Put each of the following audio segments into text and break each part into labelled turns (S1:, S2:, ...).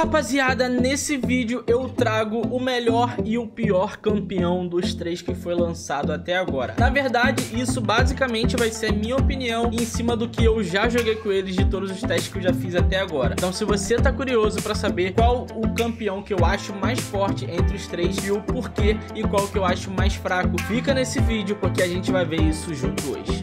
S1: Rapaziada, nesse vídeo eu trago o melhor e o pior campeão dos três que foi lançado até agora. Na verdade, isso basicamente vai ser minha opinião em cima do que eu já joguei com eles de todos os testes que eu já fiz até agora. Então se você tá curioso pra saber qual o campeão que eu acho mais forte entre os três e o porquê e qual que eu acho mais fraco, fica nesse vídeo porque a gente vai ver isso junto hoje.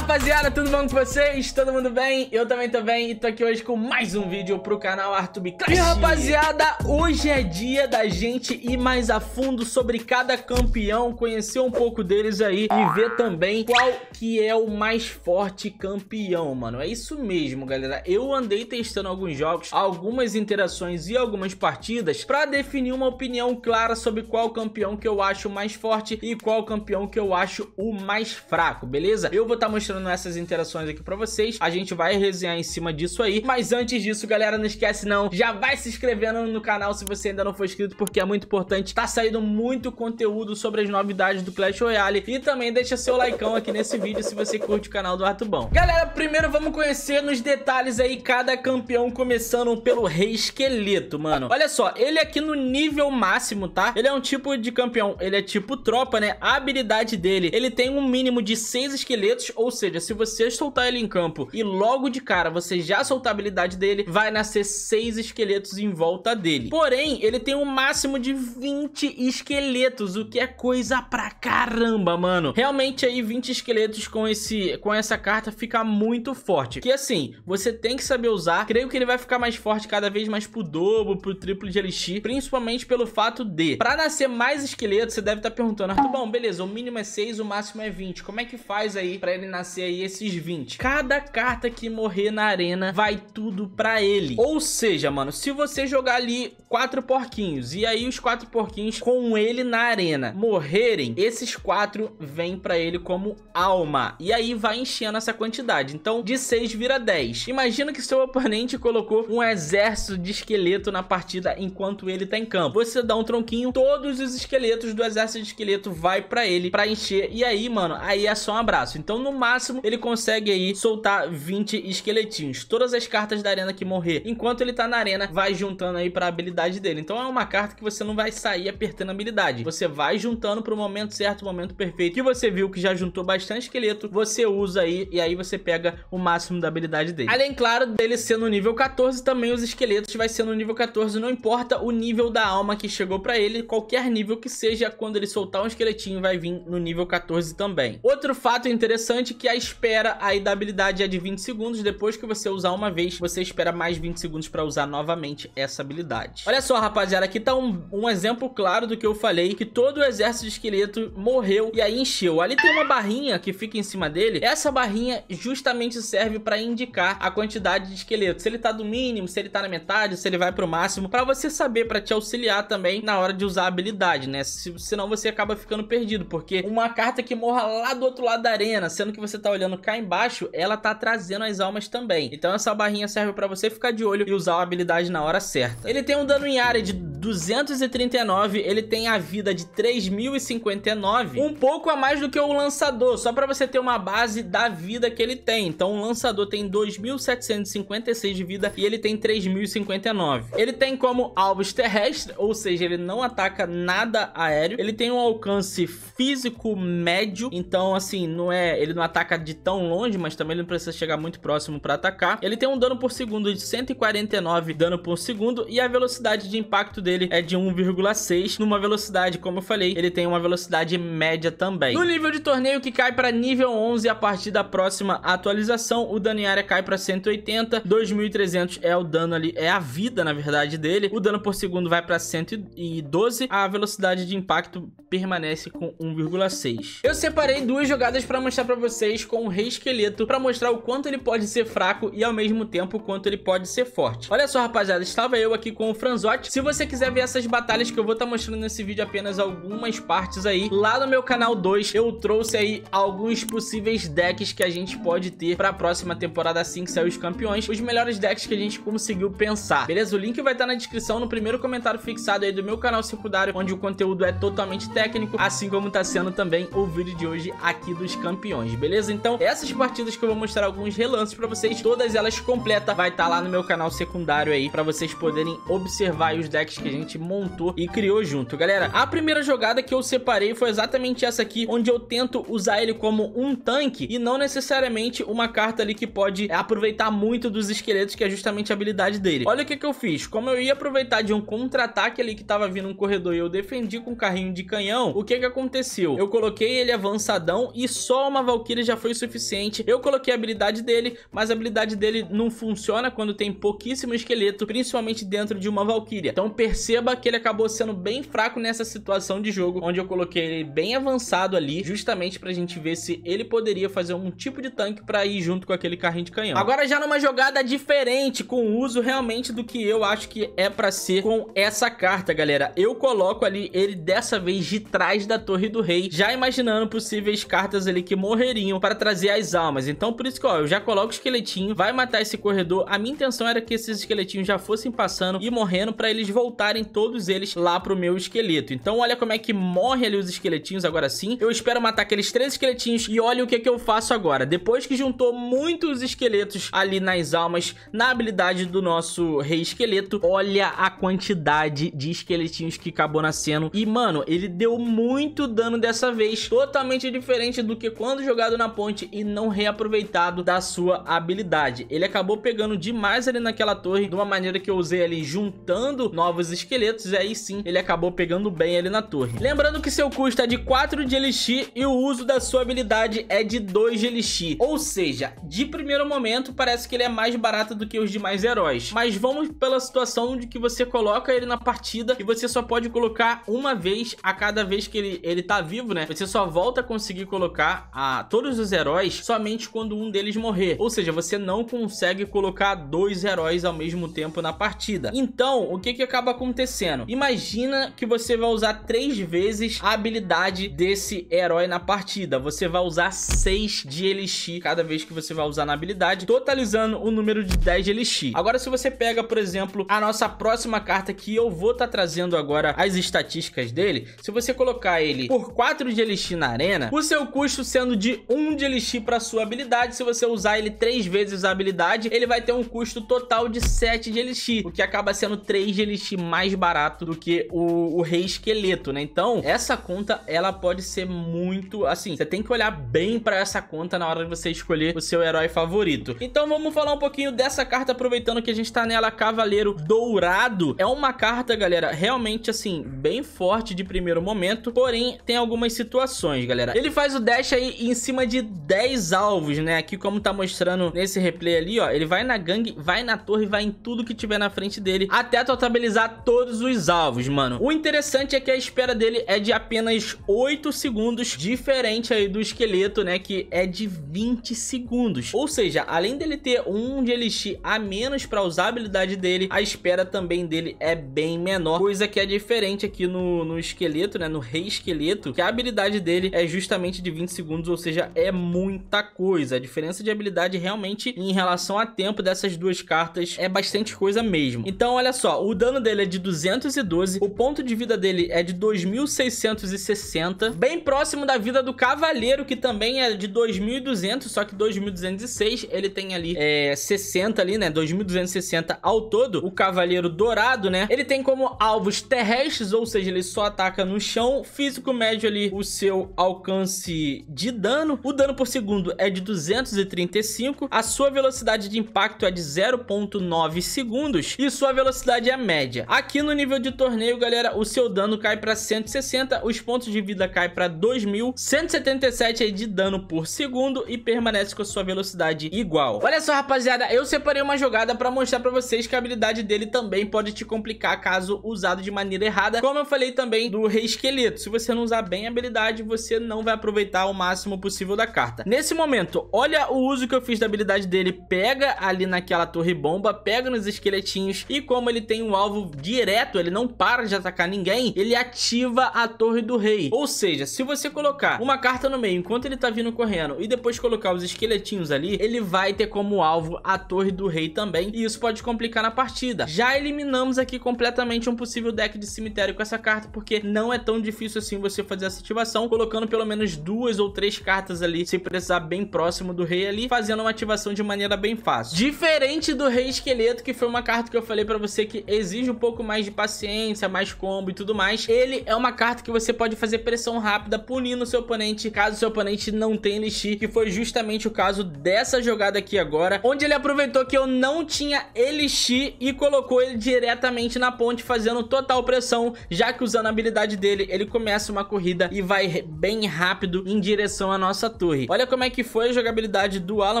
S1: rapaziada, tudo bom com vocês? Todo mundo bem? Eu também tô bem e tô aqui hoje com mais um vídeo pro canal Artube Clash. E rapaziada, hoje é dia da gente ir mais a fundo sobre cada campeão, conhecer um pouco deles aí e ver também qual que é o mais forte campeão, mano. É isso mesmo, galera. Eu andei testando alguns jogos, algumas interações e algumas partidas pra definir uma opinião clara sobre qual campeão que eu acho mais forte e qual campeão que eu acho o mais fraco, beleza? Eu vou estar tá mostrando essa essas interações aqui pra vocês. A gente vai resenhar em cima disso aí. Mas antes disso, galera, não esquece não, já vai se inscrevendo no canal se você ainda não for inscrito, porque é muito importante. Tá saindo muito conteúdo sobre as novidades do Clash Royale. E também deixa seu likeão aqui nesse vídeo se você curte o canal do Bom. Galera, primeiro vamos conhecer nos detalhes aí cada campeão, começando pelo Rei Esqueleto, mano. Olha só, ele é aqui no nível máximo, tá? Ele é um tipo de campeão, ele é tipo tropa, né? A habilidade dele, ele tem um mínimo de 6 esqueletos, ou seja, se se você soltar ele em campo e logo de cara você já soltar a habilidade dele, vai nascer seis esqueletos em volta dele. Porém, ele tem um máximo de 20 esqueletos, o que é coisa pra caramba, mano. Realmente aí 20 esqueletos com, esse, com essa carta fica muito forte. Que assim, você tem que saber usar. Creio que ele vai ficar mais forte cada vez mais pro dobro, pro triplo de elixir, principalmente pelo fato de... Pra nascer mais esqueletos, você deve estar tá perguntando, Arthur, bom, beleza, o mínimo é 6, o máximo é 20. Como é que faz aí pra ele nascer aí esses 20. Cada carta que morrer na arena vai tudo pra ele. Ou seja, mano, se você jogar ali quatro porquinhos e aí os quatro porquinhos com ele na arena morrerem, esses quatro vêm pra ele como alma. E aí vai enchendo essa quantidade. Então, de 6 vira 10. Imagina que seu oponente colocou um exército de esqueleto na partida enquanto ele tá em campo. Você dá um tronquinho, todos os esqueletos do exército de esqueleto vai pra ele pra encher. E aí, mano, aí é só um abraço. Então, no máximo, ele consegue aí soltar 20 esqueletinhos. Todas as cartas da arena que morrer enquanto ele tá na arena, vai juntando aí pra habilidade dele. Então é uma carta que você não vai sair apertando a habilidade. Você vai juntando pro momento certo, momento perfeito. Que você viu que já juntou bastante esqueleto, você usa aí e aí você pega o máximo da habilidade dele. Além, claro, dele ser no nível 14, também os esqueletos vai ser no nível 14. Não importa o nível da alma que chegou pra ele, qualquer nível que seja, quando ele soltar um esqueletinho vai vir no nível 14 também. Outro fato interessante é que a espada espera, aí da habilidade é de 20 segundos. Depois que você usar uma vez, você espera mais 20 segundos pra usar novamente essa habilidade. Olha só, rapaziada, aqui tá um, um exemplo claro do que eu falei, que todo o exército de esqueleto morreu e aí encheu. Ali tem uma barrinha que fica em cima dele. Essa barrinha justamente serve pra indicar a quantidade de esqueleto. Se ele tá do mínimo, se ele tá na metade, se ele vai pro máximo, pra você saber, pra te auxiliar também na hora de usar a habilidade, né? Se, senão você acaba ficando perdido, porque uma carta que morra lá do outro lado da arena, sendo que você tá olhando aparecendo cá embaixo, ela tá trazendo as almas também. Então essa barrinha serve para você ficar de olho e usar a habilidade na hora certa. Ele tem um dano em área de 239, ele tem a vida de 3059, um pouco a mais do que o lançador, só para você ter uma base da vida que ele tem. Então o lançador tem 2756 de vida e ele tem 3059. Ele tem como alvos terrestres ou seja, ele não ataca nada aéreo. Ele tem um alcance físico médio, então assim, não é, ele não ataca de tão longe, mas também ele não precisa chegar muito próximo para atacar. Ele tem um dano por segundo de 149 dano por segundo e a velocidade de impacto dele é de 1,6 numa velocidade, como eu falei, ele tem uma velocidade média também. No nível de torneio que cai para nível 11 a partir da próxima atualização, o dano em área cai para 180, 2300 é o dano ali, é a vida na verdade dele. O dano por segundo vai para 112, a velocidade de impacto permanece com 1,6. Eu separei duas jogadas para mostrar para vocês com rei esqueleto para mostrar o quanto ele pode ser fraco e ao mesmo tempo o quanto ele pode ser forte. Olha só, rapaziada, estava eu aqui com o Franzotti. Se você quiser ver essas batalhas que eu vou estar tá mostrando nesse vídeo apenas algumas partes aí, lá no meu canal 2 eu trouxe aí alguns possíveis decks que a gente pode ter para a próxima temporada assim que sair os campeões, os melhores decks que a gente conseguiu pensar. Beleza? O link vai estar tá na descrição, no primeiro comentário fixado aí do meu canal secundário, onde o conteúdo é totalmente técnico, assim como está sendo também o vídeo de hoje aqui dos campeões, beleza? Então então, essas partidas que eu vou mostrar alguns relances pra vocês, todas elas completas, vai estar tá lá no meu canal secundário aí, pra vocês poderem observar os decks que a gente montou e criou junto. Galera, a primeira jogada que eu separei foi exatamente essa aqui, onde eu tento usar ele como um tanque e não necessariamente uma carta ali que pode aproveitar muito dos esqueletos, que é justamente a habilidade dele. Olha o que, que eu fiz. Como eu ia aproveitar de um contra-ataque ali que tava vindo um corredor e eu defendi com um carrinho de canhão, o que que aconteceu? Eu coloquei ele avançadão e só uma Valkyrie já foi suficiente. Eu coloquei a habilidade dele, mas a habilidade dele não funciona quando tem pouquíssimo esqueleto, principalmente dentro de uma Valkyria. Então perceba que ele acabou sendo bem fraco nessa situação de jogo, onde eu coloquei ele bem avançado ali, justamente pra gente ver se ele poderia fazer um tipo de tanque pra ir junto com aquele carrinho de canhão. Agora já numa jogada diferente, com o uso realmente do que eu acho que é pra ser com essa carta, galera. Eu coloco ali ele dessa vez de trás da Torre do Rei, já imaginando possíveis cartas ali que morreriam para trazer trazer as almas. Então por isso que, ó, eu já coloco o esqueletinho, vai matar esse corredor. A minha intenção era que esses esqueletinhos já fossem passando e morrendo pra eles voltarem todos eles lá pro meu esqueleto. Então olha como é que morre ali os esqueletinhos agora sim. Eu espero matar aqueles três esqueletinhos e olha o que é que eu faço agora. Depois que juntou muitos esqueletos ali nas almas, na habilidade do nosso rei esqueleto, olha a quantidade de esqueletinhos que acabou nascendo. E, mano, ele deu muito dano dessa vez. Totalmente diferente do que quando jogado na ponte forte e não reaproveitado da sua habilidade. Ele acabou pegando demais ali naquela torre, de uma maneira que eu usei ali juntando novos esqueletos, e aí sim ele acabou pegando bem ali na torre. Lembrando que seu custo é de 4 de elixir e o uso da sua habilidade é de 2 de elixir, ou seja, de primeiro momento parece que ele é mais barato do que os demais heróis, mas vamos pela situação de que você coloca ele na partida e você só pode colocar uma vez a cada vez que ele, ele tá vivo, né? Você só volta a conseguir colocar a, todos os heróis heróis somente quando um deles morrer. Ou seja, você não consegue colocar dois heróis ao mesmo tempo na partida. Então, o que que acaba acontecendo? Imagina que você vai usar três vezes a habilidade desse herói na partida. Você vai usar seis de elixir cada vez que você vai usar na habilidade, totalizando o número de 10 de elixir. Agora, se você pega, por exemplo, a nossa próxima carta que eu vou estar tá trazendo agora as estatísticas dele, se você colocar ele por 4 de elixir na arena, o seu custo sendo de 1 de elixir investir para sua habilidade. Se você usar ele três vezes a habilidade, ele vai ter um custo total de 7 de elixir, o que acaba sendo 3 de elixir mais barato do que o, o rei esqueleto, né? Então, essa conta, ela pode ser muito, assim, você tem que olhar bem para essa conta na hora de você escolher o seu herói favorito. Então, vamos falar um pouquinho dessa carta, aproveitando que a gente tá nela, Cavaleiro Dourado. É uma carta, galera, realmente, assim, bem forte de primeiro momento, porém, tem algumas situações, galera. Ele faz o dash aí em cima de 10 alvos, né? Aqui como tá mostrando nesse replay ali, ó, ele vai na gangue, vai na torre, vai em tudo que tiver na frente dele, até totalizar todos os alvos, mano. O interessante é que a espera dele é de apenas 8 segundos, diferente aí do esqueleto, né, que é de 20 segundos. Ou seja, além dele ter um de elixir a menos para usar a habilidade dele, a espera também dele é bem menor, coisa que é diferente aqui no, no esqueleto, né, no rei esqueleto, que a habilidade dele é justamente de 20 segundos, ou seja, é muito muita coisa. A diferença de habilidade realmente em relação a tempo dessas duas cartas é bastante coisa mesmo. Então, olha só, o dano dele é de 212, o ponto de vida dele é de 2660, bem próximo da vida do cavaleiro, que também é de 2200, só que 2206 ele tem ali é, 60 ali, né, 2260 ao todo. O cavaleiro dourado, né, ele tem como alvos terrestres, ou seja, ele só ataca no chão, físico médio ali o seu alcance de dano, o dano por segundo é de 235, a sua velocidade de impacto é de 0.9 segundos e sua velocidade é média. Aqui no nível de torneio, galera, o seu dano cai para 160, os pontos de vida cai para 2000, 177 aí de dano por segundo e permanece com a sua velocidade igual. Olha só, rapaziada, eu separei uma jogada para mostrar para vocês que a habilidade dele também pode te complicar caso usado de maneira errada, como eu falei também do rei esqueleto. Se você não usar bem a habilidade, você não vai aproveitar o máximo possível da carta quarta. Nesse momento, olha o uso que eu fiz da habilidade dele. Pega ali naquela torre bomba, pega nos esqueletinhos e como ele tem um alvo direto, ele não para de atacar ninguém, ele ativa a torre do rei. Ou seja, se você colocar uma carta no meio enquanto ele tá vindo correndo e depois colocar os esqueletinhos ali, ele vai ter como alvo a torre do rei também e isso pode complicar na partida. Já eliminamos aqui completamente um possível deck de cemitério com essa carta porque não é tão difícil assim você fazer essa ativação colocando pelo menos duas ou três cartas ali se precisar bem próximo do rei ali, fazendo uma ativação de maneira bem fácil. Diferente do rei esqueleto, que foi uma carta que eu falei pra você que exige um pouco mais de paciência, mais combo e tudo mais, ele é uma carta que você pode fazer pressão rápida, punindo o seu oponente, caso seu oponente não tenha elixir, que foi justamente o caso dessa jogada aqui agora, onde ele aproveitou que eu não tinha elixir e colocou ele diretamente na ponte, fazendo total pressão, já que usando a habilidade dele, ele começa uma corrida e vai bem rápido em direção à nossa torre. Olha como é que foi a jogabilidade do Alan,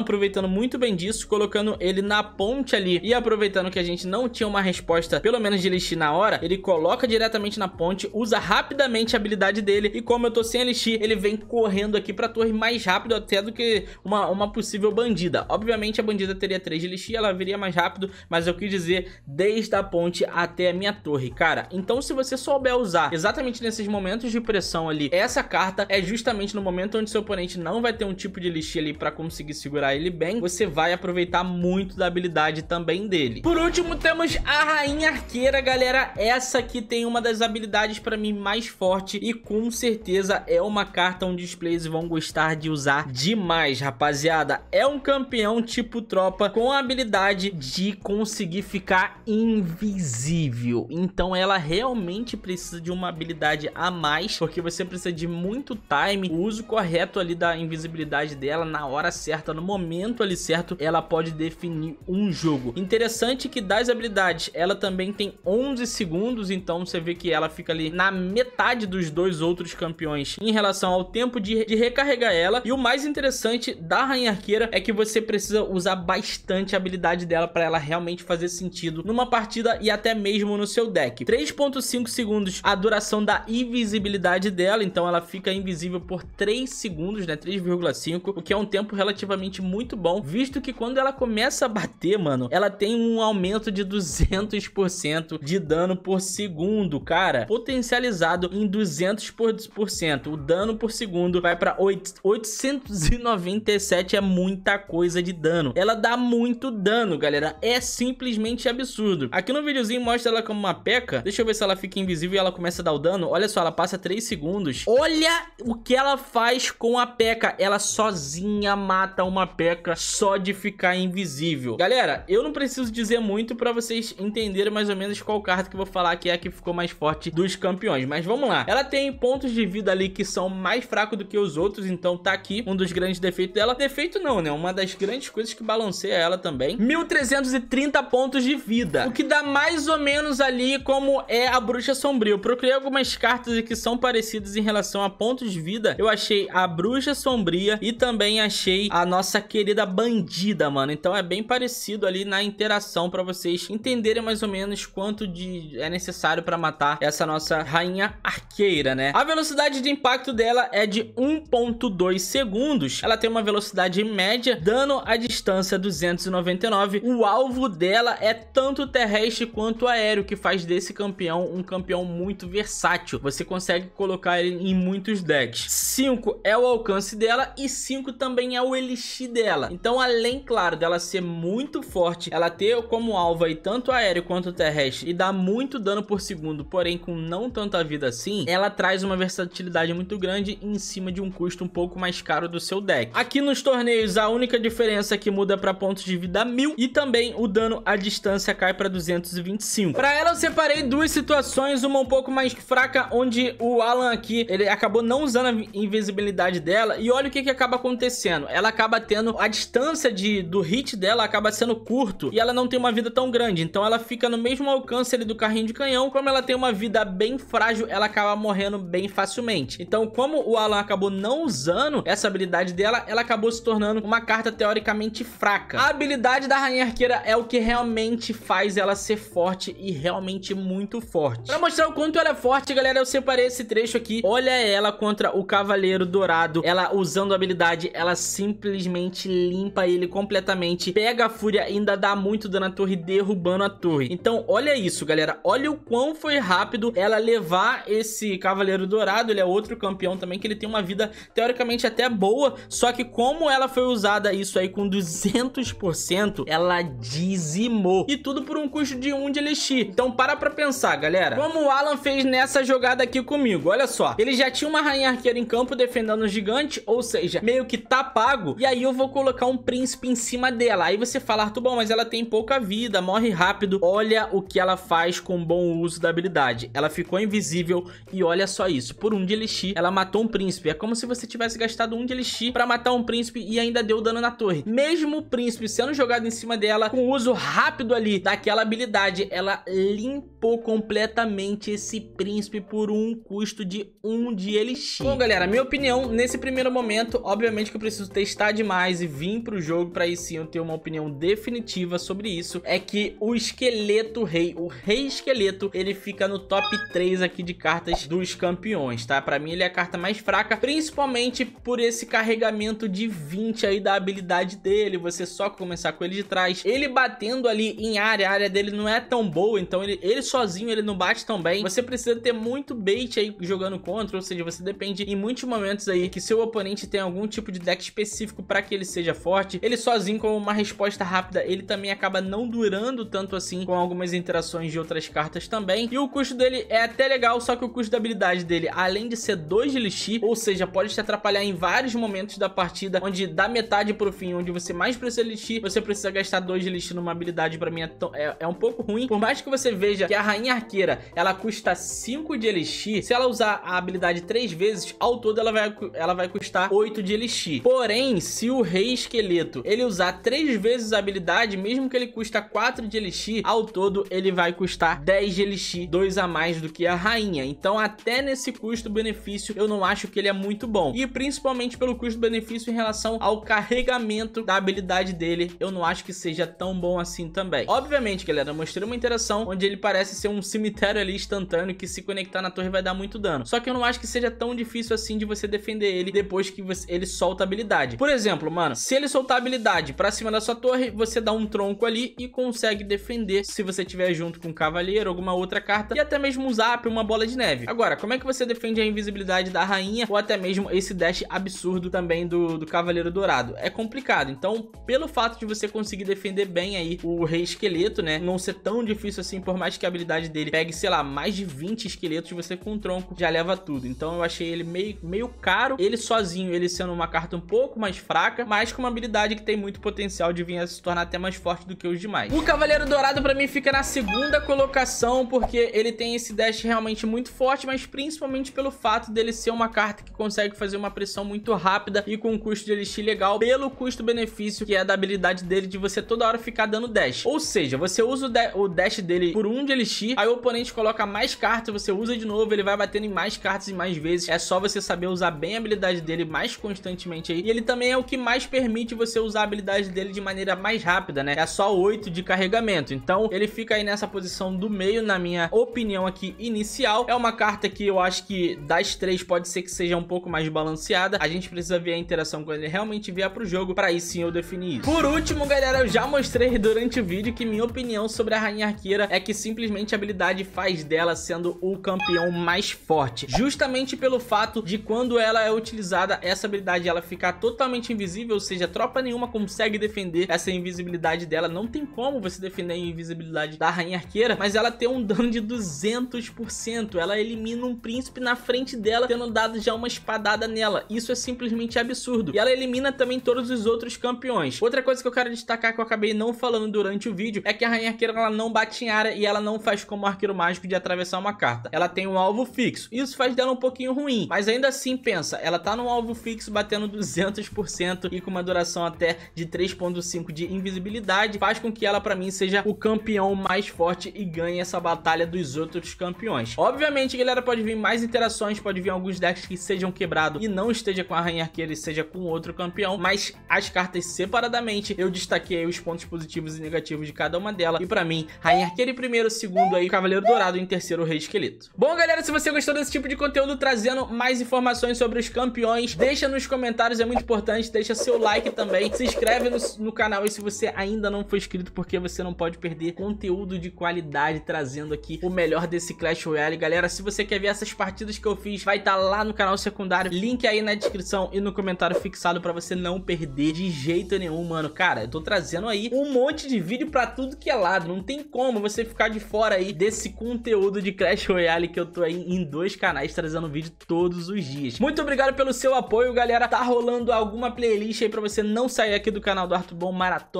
S1: aproveitando muito bem disso, colocando ele na ponte ali e aproveitando que a gente não tinha uma resposta, pelo menos de elixir na hora, ele coloca diretamente na ponte, usa rapidamente a habilidade dele e como eu tô sem elixir, ele vem correndo aqui pra torre mais rápido até do que uma, uma possível bandida. Obviamente a bandida teria 3 de elixir, ela viria mais rápido, mas eu quis dizer desde a ponte até a minha torre, cara. Então se você souber usar exatamente nesses momentos de pressão ali, essa carta é justamente no momento onde seu oponente não vai ter um tipo de lixia ali pra conseguir segurar ele bem, você vai aproveitar muito da habilidade também dele. Por último, temos a Rainha Arqueira, galera. Essa aqui tem uma das habilidades pra mim mais forte e com certeza é uma carta onde os players vão gostar de usar demais, rapaziada. É um campeão tipo tropa com a habilidade de conseguir ficar invisível. Então ela realmente precisa de uma habilidade a mais, porque você precisa de muito time, o uso correto ali da invisibilidade credibilidade dela na hora certa, no momento ali certo, ela pode definir um jogo. Interessante que das habilidades, ela também tem 11 segundos, então você vê que ela fica ali na metade dos dois outros campeões em relação ao tempo de, de recarregar ela. E o mais interessante da Rainha Arqueira é que você precisa usar bastante a habilidade dela para ela realmente fazer sentido numa partida e até mesmo no seu deck. 3.5 segundos a duração da invisibilidade dela, então ela fica invisível por 3 segundos, né? 3, 3,5, o que é um tempo relativamente muito bom, visto que quando ela começa a bater, mano, ela tem um aumento de 200% de dano por segundo, cara, potencializado em 200%. Por cento. O dano por segundo vai para 897, é muita coisa de dano. Ela dá muito dano, galera, é simplesmente absurdo. Aqui no videozinho mostra ela como uma peca, deixa eu ver se ela fica invisível e ela começa a dar o dano. Olha só, ela passa 3 segundos. Olha o que ela faz com a peca, ela ela sozinha mata uma peca só de ficar invisível. Galera, eu não preciso dizer muito pra vocês entenderem mais ou menos qual carta que eu vou falar que é a que ficou mais forte dos campeões. Mas vamos lá. Ela tem pontos de vida ali que são mais fracos do que os outros, então tá aqui um dos grandes defeitos dela. Defeito não, né? Uma das grandes coisas que balanceia ela também. 1330 pontos de vida, o que dá mais ou menos ali como é a Bruxa Sombria. Eu procurei algumas cartas que são parecidas em relação a pontos de vida. Eu achei a Bruxa Sombria e também achei a nossa querida bandida, mano. Então é bem parecido ali na interação para vocês entenderem mais ou menos quanto de é necessário para matar essa nossa rainha arqueira, né? A velocidade de impacto dela é de 1.2 segundos. Ela tem uma velocidade média, dano a distância 299. O alvo dela é tanto terrestre quanto aéreo, que faz desse campeão um campeão muito versátil. Você consegue colocar ele em muitos decks. 5 é o alcance dela dela e 5 também é o elixir dela. Então, além, claro, dela ser muito forte, ela ter como alvo aí tanto aéreo quanto terrestre e dar muito dano por segundo, porém com não tanta vida assim, ela traz uma versatilidade muito grande em cima de um custo um pouco mais caro do seu deck. Aqui nos torneios, a única diferença é que muda para pontos de vida 1000 e também o dano à distância cai para 225. Para ela, eu separei duas situações, uma um pouco mais fraca, onde o Alan aqui, ele acabou não usando a invisibilidade dela e olha o que, que acaba acontecendo? Ela acaba tendo a distância de, do hit dela acaba sendo curto e ela não tem uma vida tão grande. Então ela fica no mesmo alcance ali do carrinho de canhão. Como ela tem uma vida bem frágil, ela acaba morrendo bem facilmente. Então, como o Alan acabou não usando essa habilidade dela, ela acabou se tornando uma carta teoricamente fraca. A habilidade da Rainha Arqueira é o que realmente faz ela ser forte e realmente muito forte. Pra mostrar o quanto ela é forte, galera, eu separei esse trecho aqui. Olha ela contra o Cavaleiro Dourado. Ela usando usando a habilidade, ela simplesmente limpa ele completamente, pega a fúria e ainda dá muito dano à torre, derrubando a torre. Então, olha isso, galera. Olha o quão foi rápido ela levar esse Cavaleiro Dourado. Ele é outro campeão também, que ele tem uma vida teoricamente até boa, só que como ela foi usada isso aí com 200%, ela dizimou. E tudo por um custo de 1 de Elixir. Então, para pra pensar, galera. Como o Alan fez nessa jogada aqui comigo, olha só. Ele já tinha uma Rainha Arqueira em campo defendendo o gigante, ou seja, meio que tá pago. E aí eu vou colocar um príncipe em cima dela. Aí você fala, Arthur, bom, mas ela tem pouca vida, morre rápido. Olha o que ela faz com bom uso da habilidade. Ela ficou invisível e olha só isso. Por um de elixir, ela matou um príncipe. É como se você tivesse gastado um de elixir pra matar um príncipe e ainda deu dano na torre. Mesmo o príncipe sendo jogado em cima dela, com o uso rápido ali daquela habilidade, ela limpou completamente esse príncipe por um custo de um de elixir. Bom, galera, minha opinião, nesse primeiro momento, momento, obviamente que eu preciso testar demais e vir pro jogo para aí sim eu ter uma opinião definitiva sobre isso, é que o esqueleto rei, o rei esqueleto, ele fica no top 3 aqui de cartas dos campeões, tá? Pra mim ele é a carta mais fraca, principalmente por esse carregamento de 20 aí da habilidade dele, você só começar com ele de trás. Ele batendo ali em área, a área dele não é tão boa, então ele, ele sozinho ele não bate tão bem. Você precisa ter muito bait aí jogando contra, ou seja, você depende em muitos momentos aí que seu oponente tem algum tipo de deck específico para que ele seja forte, ele sozinho com uma resposta rápida, ele também acaba não durando tanto assim com algumas interações de outras cartas também. E o custo dele é até legal, só que o custo da habilidade dele, além de ser 2 de Elixir, ou seja, pode te atrapalhar em vários momentos da partida, onde da metade pro fim, onde você mais precisa de Elixir, você precisa gastar 2 de Elixir numa habilidade, pra mim é, é, é, um pouco ruim. Por mais que você veja que a Rainha Arqueira, ela custa 5 de Elixir, se ela usar a habilidade 3 vezes, ao todo ela vai, ela vai custar 8 de elixir. Porém, se o rei esqueleto ele usar 3 vezes a habilidade, mesmo que ele custa 4 de elixir, ao todo ele vai custar 10 de elixir, 2 a mais do que a rainha. Então até nesse custo-benefício eu não acho que ele é muito bom. E principalmente pelo custo-benefício em relação ao carregamento da habilidade dele, eu não acho que seja tão bom assim também. Obviamente, galera, mostrei uma interação onde ele parece ser um cemitério ali instantâneo que se conectar na torre vai dar muito dano. Só que eu não acho que seja tão difícil assim de você defender ele depois que ele solta habilidade. Por exemplo, mano, se ele soltar habilidade pra cima da sua torre, você dá um tronco ali e consegue defender se você tiver junto com um cavaleiro, alguma outra carta, e até mesmo um zap, uma bola de neve. Agora, como é que você defende a invisibilidade da rainha, ou até mesmo esse dash absurdo também do, do cavaleiro dourado? É complicado, então, pelo fato de você conseguir defender bem aí o rei esqueleto, né, não ser tão difícil assim, por mais que a habilidade dele pegue, sei lá, mais de 20 esqueletos, você com um tronco já leva tudo. Então eu achei ele meio, meio caro, ele sozinho sozinho, ele sendo uma carta um pouco mais fraca, mas com uma habilidade que tem muito potencial de vir a se tornar até mais forte do que os demais. O Cavaleiro Dourado pra mim fica na segunda colocação, porque ele tem esse dash realmente muito forte, mas principalmente pelo fato dele ser uma carta que consegue fazer uma pressão muito rápida e com um custo de elixir legal, pelo custo-benefício que é da habilidade dele de você toda hora ficar dando dash. Ou seja, você usa o, o dash dele por um de elixir, aí o oponente coloca mais cartas, você usa de novo, ele vai batendo em mais cartas e mais vezes. É só você saber usar bem a habilidade dele, mais mais constantemente aí. E ele também é o que mais permite você usar a habilidade dele de maneira mais rápida, né? É só 8 de carregamento. Então ele fica aí nessa posição do meio, na minha opinião aqui inicial. É uma carta que eu acho que das três pode ser que seja um pouco mais balanceada. A gente precisa ver a interação quando ele realmente vier pro jogo, para aí sim eu definir isso. Por último, galera, eu já mostrei durante o vídeo que minha opinião sobre a Rainha Arqueira é que simplesmente a habilidade faz dela sendo o campeão mais forte. Justamente pelo fato de quando ela é utilizada, essa habilidade ela ficar totalmente invisível, ou seja, tropa nenhuma consegue defender essa invisibilidade dela. Não tem como você defender a invisibilidade da Rainha Arqueira, mas ela tem um dano de 200%. Ela elimina um príncipe na frente dela, tendo dado já uma espadada nela. Isso é simplesmente absurdo. E ela elimina também todos os outros campeões. Outra coisa que eu quero destacar que eu acabei não falando durante o vídeo é que a Rainha Arqueira ela não bate em área e ela não faz como Arqueiro Mágico de atravessar uma carta. Ela tem um alvo fixo. Isso faz dela um pouquinho ruim, mas ainda assim, pensa, ela tá num alvo fixo batendo 200% e com uma duração até de 3.5 de invisibilidade, faz com que ela para mim seja o campeão mais forte e ganhe essa batalha dos outros campeões. Obviamente, galera, pode vir mais interações, pode vir alguns decks que sejam quebrados e não esteja com a Rainha Arqueira e seja com outro campeão, mas as cartas separadamente, eu destaquei os pontos positivos e negativos de cada uma delas. E para mim, Rainha Arqueira em primeiro, segundo aí Cavaleiro Dourado e em terceiro o Rei Esqueleto. Bom, galera, se você gostou desse tipo de conteúdo trazendo mais informações sobre os campeões, Deixa nos comentários, é muito importante. Deixa seu like também. Se inscreve no, no canal e se você ainda não foi inscrito, porque você não pode perder conteúdo de qualidade trazendo aqui o melhor desse Clash Royale. Galera, se você quer ver essas partidas que eu fiz, vai estar tá lá no canal secundário. Link aí na descrição e no comentário fixado pra você não perder de jeito nenhum, mano. Cara, eu tô trazendo aí um monte de vídeo pra tudo que é lado. Não tem como você ficar de fora aí desse conteúdo de Clash Royale que eu tô aí em dois canais trazendo vídeo todos os dias. Muito obrigado pelo seu apoio apoio, galera. Tá rolando alguma playlist aí pra você não sair aqui do canal do Arthur Bom,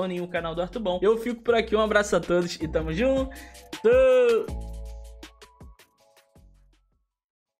S1: em o canal do Arthur Bom. Eu fico por aqui, um abraço a todos e tamo junto!